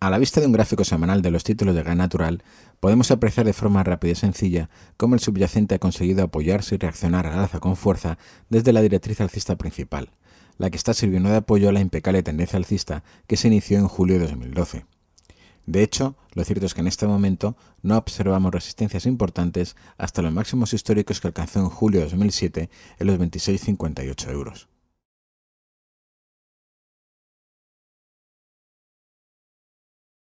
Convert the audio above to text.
A la vista de un gráfico semanal de los títulos de gas natural, podemos apreciar de forma rápida y sencilla cómo el subyacente ha conseguido apoyarse y reaccionar la alza con fuerza desde la directriz alcista principal, la que está sirviendo de apoyo a la impecable tendencia alcista que se inició en julio de 2012. De hecho, lo cierto es que en este momento no observamos resistencias importantes hasta los máximos históricos que alcanzó en julio de 2007 en los 26,58 euros.